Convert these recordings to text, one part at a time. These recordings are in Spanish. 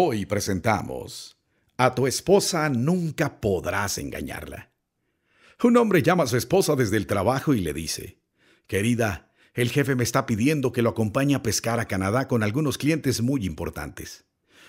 Hoy presentamos A tu esposa nunca podrás engañarla. Un hombre llama a su esposa desde el trabajo y le dice, Querida, el jefe me está pidiendo que lo acompañe a pescar a Canadá con algunos clientes muy importantes.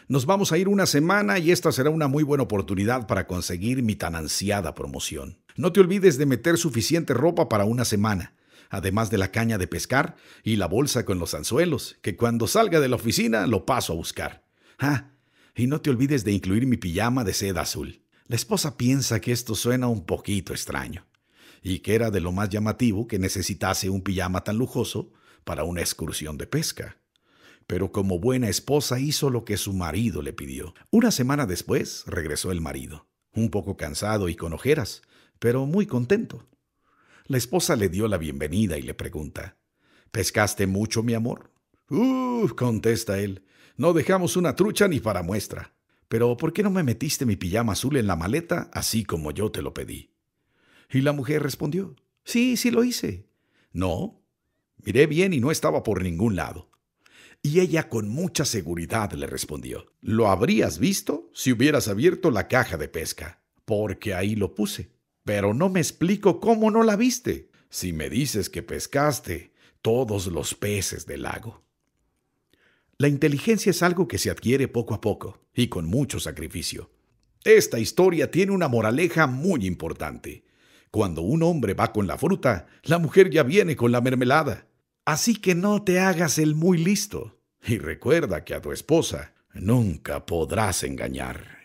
Nos vamos a ir una semana y esta será una muy buena oportunidad para conseguir mi tan ansiada promoción. No te olvides de meter suficiente ropa para una semana, además de la caña de pescar y la bolsa con los anzuelos, que cuando salga de la oficina lo paso a buscar. Ah, y no te olvides de incluir mi pijama de seda azul. La esposa piensa que esto suena un poquito extraño, y que era de lo más llamativo que necesitase un pijama tan lujoso para una excursión de pesca. Pero como buena esposa hizo lo que su marido le pidió. Una semana después regresó el marido, un poco cansado y con ojeras, pero muy contento. La esposa le dio la bienvenida y le pregunta, ¿Pescaste mucho, mi amor? ¡Uf! Uh", contesta él, no dejamos una trucha ni para muestra. Pero ¿por qué no me metiste mi pijama azul en la maleta así como yo te lo pedí? Y la mujer respondió, sí, sí lo hice. No, miré bien y no estaba por ningún lado. Y ella con mucha seguridad le respondió, lo habrías visto si hubieras abierto la caja de pesca, porque ahí lo puse. Pero no me explico cómo no la viste, si me dices que pescaste todos los peces del lago. La inteligencia es algo que se adquiere poco a poco y con mucho sacrificio. Esta historia tiene una moraleja muy importante. Cuando un hombre va con la fruta, la mujer ya viene con la mermelada. Así que no te hagas el muy listo. Y recuerda que a tu esposa nunca podrás engañar.